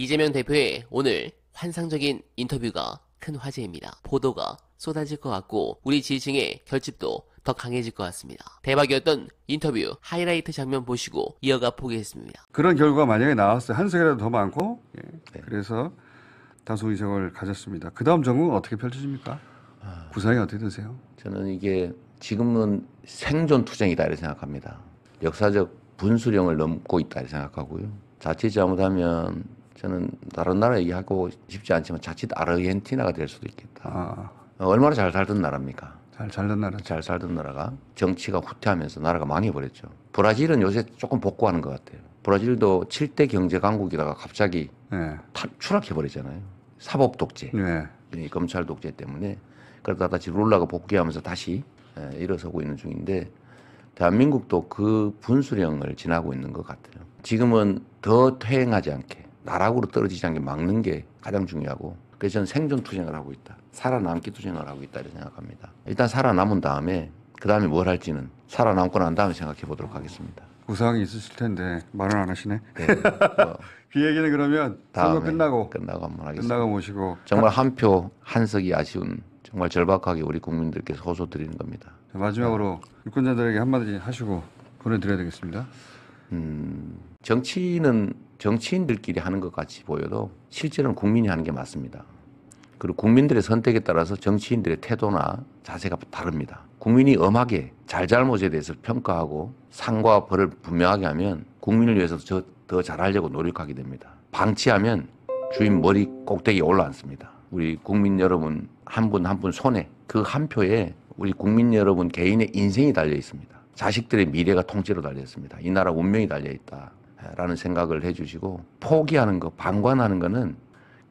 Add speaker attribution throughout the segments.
Speaker 1: 이재명 대표의 오늘 환상적인 인터뷰가 큰 화제입니다. 보도가 쏟아질 것 같고 우리 지지층의 결집도 더 강해질 것 같습니다. 대박이었던 인터뷰 하이라이트 장면 보시고 이어가 보겠습니다. 그런 결과 만약에 나왔어요. 한석이라도 더 많고
Speaker 2: 예. 네. 그래서 다수 의석을 가졌습니다. 그 다음 정국은 어떻게 펼쳐집니까? 아... 구상이 어떻게 되세요? 저는 이게 지금은 생존 투쟁이다 이렇게 생각합니다. 역사적 분수령을 넘고 있다 이렇게 생각하고요. 자칫 잘못하면 저는 다른 나라 얘기하고 싶지 않지만 자칫 아르헨티나가 될 수도 있겠다. 아. 얼마나 잘 살던 나라입니까? 잘 살던 나라. 잘 살던 나라가 정치가 후퇴하면서 나라가 망해버렸죠. 브라질은 요새 조금 복구하는 것 같아요. 브라질도 7대 경제 강국이다가 갑자기 네. 추락해버리잖아요. 사법 독재, 네. 검찰 독재 때문에 그러다가 지금 룰라가 복귀하면서 다시 예, 일어서고 있는 중인데 대한민국도 그 분수령을 지나고 있는 것 같아요. 지금은 더 퇴행하지 않게 나락으로 떨어지지 않게 막는 게 가장 중요하고 그래서 저는 생존 투쟁을 하고 있다. 살아남기 투쟁을 하고 있다. 이렇게 생각합니다. 일단 살아남은 다음에 그 다음에 뭘 할지는 살아남고 난 다음에 생각해 보도록 하겠습니다. 우상이 있으실 텐데 말을 안 하시네. 네. 뭐그 얘기는 그러면 선거 끝나고 끝나고 한번 하겠습니다. 끝나고 모시고 정말 한 표 한석이 아쉬운 정말 절박하게 우리 국민들께 호소 드리는 겁니다. 마지막으로 네. 유권자들에게 한마디 하시고 보내드려야 되겠습니다. 음, 정치는 정치인들끼리 하는 것 같이 보여도 실제로는 국민이 하는 게 맞습니다. 그리고 국민들의 선택에 따라서 정치인들의 태도나 자세가 다릅니다. 국민이 엄하게 잘잘못에 대해서 평가하고 상과 벌을 분명하게 하면 국민을 위해서 더 잘하려고 노력하게 됩니다. 방치하면 주인 머리 꼭대기에 올라앉습니다. 우리 국민 여러분 한 분 한 분 한 분 손에 그 한 표에 우리 국민 여러분 개인의 인생이 달려 있습니다. 자식들의 미래가 통째로 달려 있습니다. 이 나라 운명이 달려 있다. 라는 생각을 해주시고 포기하는 거 방관하는 거는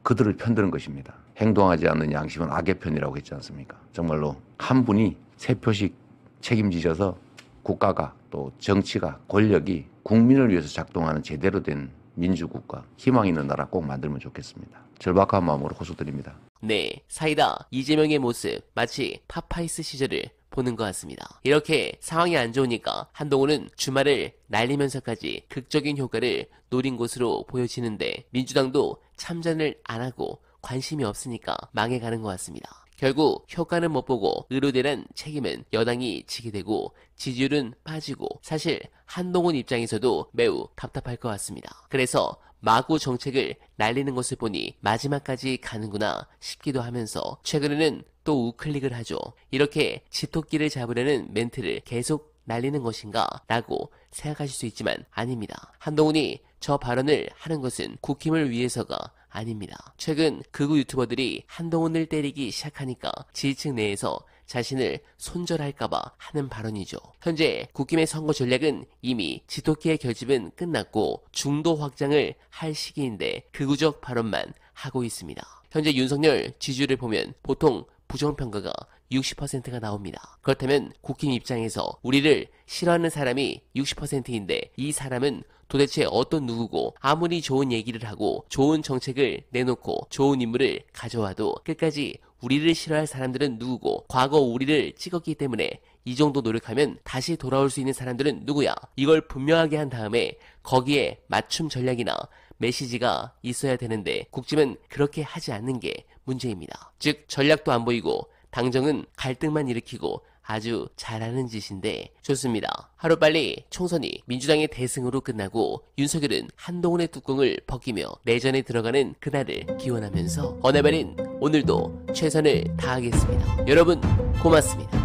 Speaker 2: 그들을 편드는 것입니다. 행동하지 않는 양심은 악의 편이라고 했지 않습니까? 정말로 한 분이 세 표씩 책임지셔서 국가가 또 정치가 권력이 국민을 위해서 작동하는 제대로 된 민주국가 희망 있는 나라 꼭 만들면 좋겠습니다. 절박한 마음으로 호소드립니다.
Speaker 1: 네, 사이다 이재명의 모습 마치 파파이스 시절을 보는 것 같습니다. 이렇게 상황이 안 좋으니까 한동훈은 주말을 날리면서까지 극적인 효과를 노린 것으로 보여지는데 민주당도 참전을 안 하고 관심이 없으니까 망해가는 것 같습니다. 결국 효과는 못 보고 의료대란 책임은 여당이 지게 되고 지지율은 빠지고 사실 한동훈 입장에서도 매우 답답할 것 같습니다. 그래서 마구 정책을 날리는 것을 보니 마지막까지 가는구나 싶기도 하면서 최근에는 또 우클릭을 하죠. 이렇게 지토끼를 잡으려는 멘트를 계속 날리는 것인가? 라고 생각하실 수 있지만 아닙니다. 한동훈이 저 발언을 하는 것은 국힘을 위해서가 아닙니다. 최근 극우 유튜버들이 한동훈을 때리기 시작하니까 지지층 내에서 자신을 손절할까봐 하는 발언이죠. 현재 국힘의 선거 전략은 이미 지토끼의 결집은 끝났고 중도 확장을 할 시기인데 극우적 발언만 하고 있습니다. 현재 윤석열 지지율을 보면 보통 부정평가가 60%가 나옵니다. 그렇다면 국힘 입장에서 우리를 싫어하는 사람이 60%인데 이 사람은 도대체 어떤 누구고 아무리 좋은 얘기를 하고 좋은 정책을 내놓고 좋은 인물을 가져와도 끝까지 우리를 싫어할 사람들은 누구고 과거 우리를 찍었기 때문에 이 정도 노력하면 다시 돌아올 수 있는 사람들은 누구야 이걸 분명하게 한 다음에 거기에 맞춤 전략이나 메시지가 있어야 되는데 국집은 그렇게 하지 않는 게 문제입니다. 즉 전략도 안 보이고 당정은 갈등만 일으키고 아주 잘하는 짓인데 좋습니다. 하루빨리 총선이 민주당의 대승으로 끝나고 윤석열은 한동훈의 뚜껑을 벗기며 내전에 들어가는 그날을 기원하면서 어나벨은 오늘도 최선을 다하겠습니다. 여러분 고맙습니다.